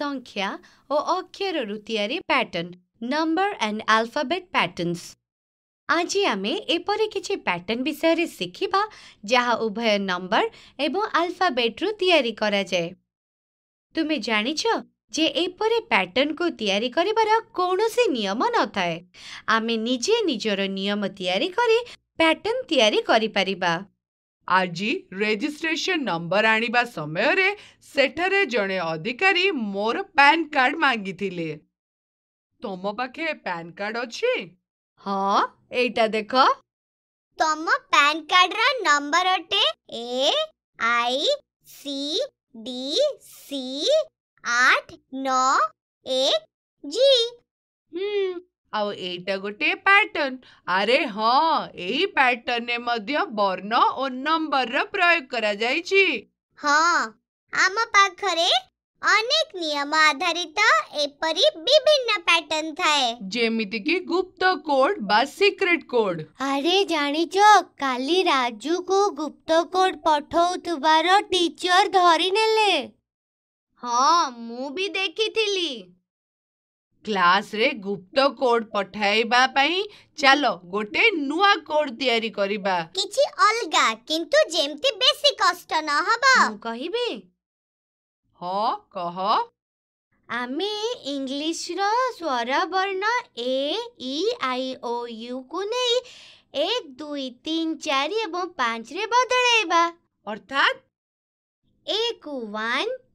সংখ্যা ও অক্ষর রুতিয়ারি pattern number and alphabet patterns ଆଜି ଆମେ ଏପରି କିଛି ପ୍ୟାଟର୍ନ ବିଷୟରେ ଶିଖିବା ଯାହା ଉଭୟ ନମ୍ବର ଏବଂ ଆଲଫାବେଟ୍ରୁ ତିଆରି କରାଯାଏ ତୁମେ ଜାଣିଛ ଯେ ଏପରି ପ୍ୟାଟର୍ନକୁ ତିଆରି କରିବାର କୌଣସି ନିୟମ ନଥାଏ ଆମେ ନିଜେ ନିଜର ନିୟମ ତିଆରି କରି ପ୍ୟାଟର୍ନ ତିଆରି କରିପାରିବା ଆଜି ରେଜିଷ୍ଟ୍ରେସନ ନମ୍ବର ଆଣିବା ସମୟରେ ସେଠାରେ ଜଣେ ଅଧିକାରୀ ମୋର ପ୍ୟାନ୍ କାର୍ଡ଼ ମାଗିଥିଲେ ତମ ପାଖେ ପ୍ୟାନ୍ କାର୍ଡ଼ ଅଛି ହଁ ଏଇଟା ଦେଖ ତମ ପ୍ୟାନ୍ କାର୍ଡ଼ର ନମ୍ବର ଅଟେ A I C D C ଆଠ ନଅ ଏକ ଜି ହୁଁ ଆଉ ଏଇଟା ଗୋଟିଏ ପ୍ୟାଟର୍ନ ଆରେ ହଁ ଏଇ ପ୍ୟାଟର୍ନରେ ମଧ୍ୟ ବର୍ଣ୍ଣ ଓ ନମ୍ବରର ପ୍ରୟୋଗ କରାଯାଇଛି ହଁ ଆମ ପାଖରେ ଅନେକ ନିୟମ ଆଧାରିତ ଏପରି ବିଭିନ୍ନ ପ୍ୟାଟର୍ନ ଥାଏ ଯେମିତିକି ଗୁପ୍ତ କୋଡ୍ ବା ସିକ୍ରେଟ୍ କୋଡ୍ ଆରେ ଜାଣିଛ କାଲି ରାଜୁକୁ ଗୁପ୍ତ କୋଡ୍ ପଠଉଥିବାର ଟିଚର ଧରିନେଲେ ହଁ ମୁଁ ବି ଦେଖିଥିଲି କ୍ଲାସ୍ରେ ଗୁପ୍ତ କୋଡ୍ ପଠାଇବା ପାଇଁ ଚାଲ ଗୋଟେ ନୂଆ କୋଡ୍ ତିଆରି କରିବା କିଛି ଅଲଗା କିନ୍ତୁ ଯେମିତି ବେଶୀ କଷ୍ଟ ନ ହବ ମୁଁ କହିବି ହଁ କହ ଆମେ ଇଂଲିଶର ସ୍ୱର ବର୍ଣ୍ଣ ଏ ଇ ଆଇ ଓ ୟୁ କୁ ନେଇ ଏକ ଦୁଇ ତିନି ଚାରି ଏବଂ ପାଞ୍ଚରେ ବଦଳାଇବା ଅର୍ଥାତ୍ ଏକୁ one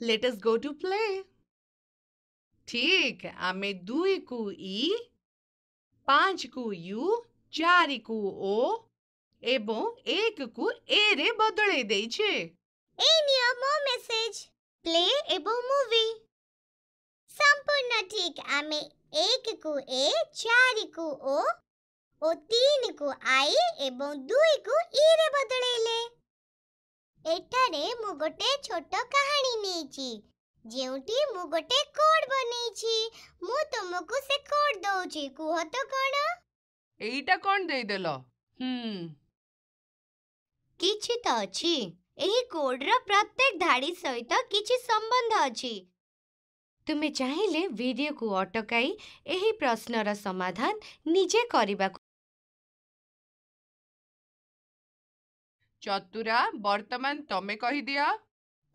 let us go to play. ठीक आमे दुई कु ई पांच कु यू चारि कु ओ এবং এক কু এ রে বদলে দেইছে এই নিয়ে মো মেসেজ প্লে এবং মুভি সম্পূর্ণ ঠিক আমি এক কু এ চারি কু ও ও তিন কু আই এবং দুই কু ই রে বদলাইলে ଏଠାରେ ମୁଁ ଗୋଟେ ଛୋଟ କାହାଣୀ ନେଇଛି ଯେଉଁଠି ମୁଁ ଗୋଟେ କୋଡ୍ ବନେଇଛି ମୁଁ ତୁମକୁ ସେ କୋଡ୍ ଦଉଛି କୁହ ତ କ'ଣ ଏଇଟା କ'ଣ ଦେଇଦେଲ କିଛି ତ ଅଛି ଏହି କୋଡ୍ର ପ୍ରତ୍ୟେକ ଧାଡ଼ି ସହିତ କିଛି ସମ୍ବନ୍ଧ ଅଛି ତୁମେ ଚାହିଁଲେ ଭିଡ଼ିଓକୁ ଅଟକାଇ ଏହି ପ୍ରଶ୍ନର ସମାଧାନ ନିଜେ କରିବାକୁ चतुरा वर्तमान तमे कहि दिया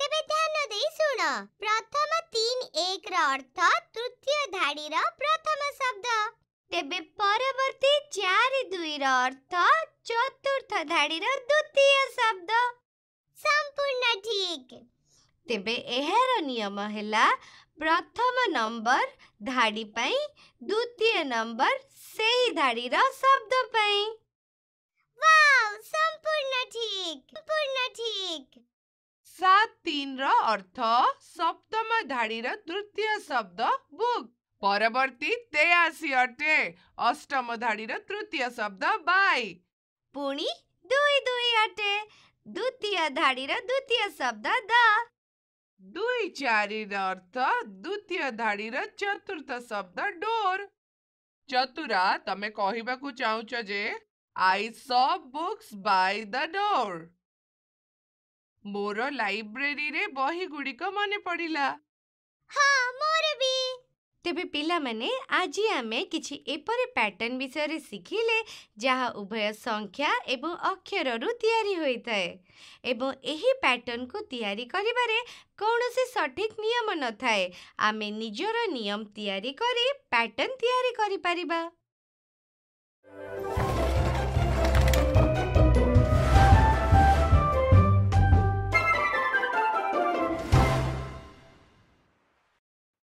टेबे ध्यान दे सुणो प्रथम 3 एक रा अर्थ तृतीय धाडी रा प्रथम शब्द टेबे परवर्ती 4 दुई रा अर्थ चतुर्थ धाडी रा द्वितीय शब्द सम्पूर्ण ठीक टेबे एहर नियम हैला प्रथम नम्बर धाडी पई द्वितीय नम्बर सेही धाडी रा शब्द पई अर्थ सप्तम धाड़ी तृतीय शब्द बुक परवर्ती तेयासी अटे अष्टम धाड़ी तृतीय शब्द बाय पुणी दुई दुई अटे द्वितीय धाड़ी द्वितीय शब्द द दुई चारि अर्थ द्वितीय धाड़ी चतुर्थ शब्द डोर चतुरा तमें कहिबा को जे I saw books by the door. ମୋର ଲାଇବ୍ରେରୀରେ ବହିଗୁଡ଼ିକ ମନେ ପଡ଼ିଲା ହଁ ମୋର ବି ତେବେ ପିଲାମାନେ ଆଜି ଆମେ କିଛି ଏପରି ପ୍ୟାଟର୍ନ ବିଷୟରେ ଶିଖିଲେ ଯାହା ଉଭୟ ସଂଖ୍ୟା ଏବଂ ଅକ୍ଷରରୁ ତିଆରି ହୋଇଥାଏ ଏବଂ ଏହି ପ୍ୟାଟର୍ନକୁ ତିଆରି କରିବାରେ କୌଣସି ସଠିକ୍ ନିୟମ ନଥାଏ ଆମେ ନିଜର ନିୟମ ତିଆରି କରି ପ୍ୟାଟର୍ନ ତିଆରି କରିପାରିବା